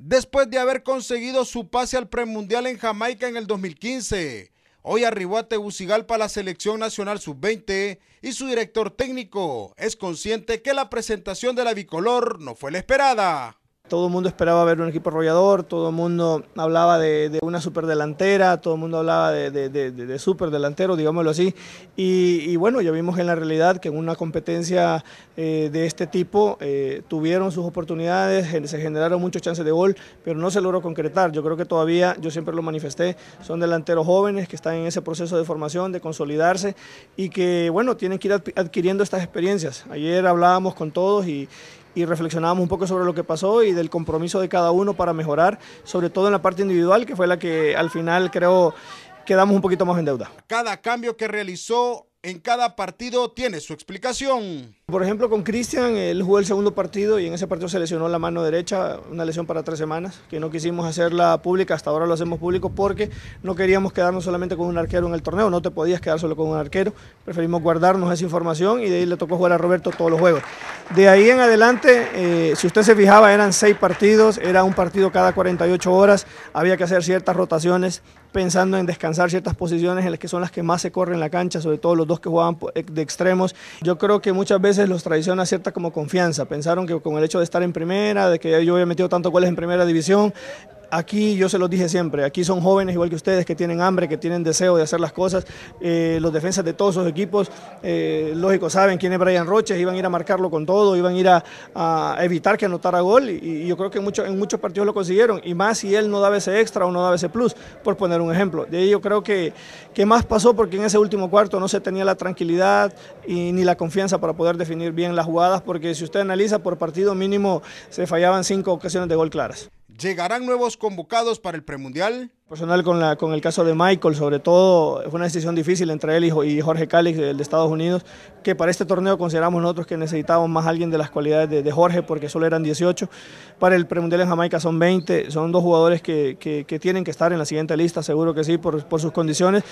después de haber conseguido su pase al premundial en Jamaica en el 2015. Hoy arribó a para la selección nacional sub-20 y su director técnico es consciente que la presentación de la bicolor no fue la esperada. Todo el mundo esperaba ver un equipo arrollador, todo el mundo hablaba de, de una superdelantera, todo el mundo hablaba de, de, de, superdelantero, digámoslo así. Y, bueno, ya vimos en la realidad que en una competencia eh, de este tipo eh, tuvieron sus oportunidades, se generaron muchos chances de gol, pero no se logró concretar. Yo creo que todavía, yo siempre lo manifesté, son delanteros jóvenes que están en ese proceso de formación, de consolidarse y que, bueno, tienen que ir adquiriendo estas experiencias. Ayer hablábamos con todos y, y reflexionábamos un poco sobre lo que pasó y del compromiso de cada uno para mejorar, sobre todo en la parte individual, que fue la que al final creo quedamos un poquito más en deuda. Cada cambio que realizó en cada partido tiene su explicación. Por ejemplo, con Cristian, él jugó el segundo partido y en ese partido se lesionó la mano derecha, una lesión para tres semanas, que no quisimos hacerla pública, hasta ahora lo hacemos público porque no queríamos quedarnos solamente con un arquero en el torneo, no te podías quedar solo con un arquero, preferimos guardarnos esa información y de ahí le tocó jugar a Roberto todos los juegos. De ahí en adelante, eh, si usted se fijaba, eran seis partidos, era un partido cada 48 horas, había que hacer ciertas rotaciones pensando en descansar ciertas posiciones en las que son las que más se corren la cancha, sobre todo los dos que jugaban eh, de extremos. Yo creo que muchas veces los traiciona cierta como confianza. Pensaron que con el hecho de estar en primera, de que yo había metido tantos goles en primera división, Aquí yo se los dije siempre, aquí son jóvenes igual que ustedes que tienen hambre, que tienen deseo de hacer las cosas. Eh, los defensas de todos sus equipos, eh, lógico, saben quién es Brian Roches, iban a ir a marcarlo con todo, iban a ir a, evitar que anotara gol y, yo creo que en, muchos partidos lo consiguieron y más si él no daba ese extra o no daba ese plus, por poner un ejemplo. De ahí yo creo que, qué más pasó porque en ese último cuarto no se tenía la tranquilidad y, ni la confianza para poder definir bien las jugadas porque si usted analiza por partido mínimo se fallaban cinco ocasiones de gol claras. ¿Llegarán nuevos convocados para el premundial? Personal con, la, con el caso de Michael, sobre todo, fue una decisión difícil entre él y, Jorge Cáliz, el de Estados Unidos, que para este torneo consideramos nosotros que necesitábamos más alguien de las cualidades de, Jorge, porque solo eran 18. Para el premundial en Jamaica son 20, son dos jugadores que, tienen que estar en la siguiente lista, seguro que sí, por, por sus condiciones.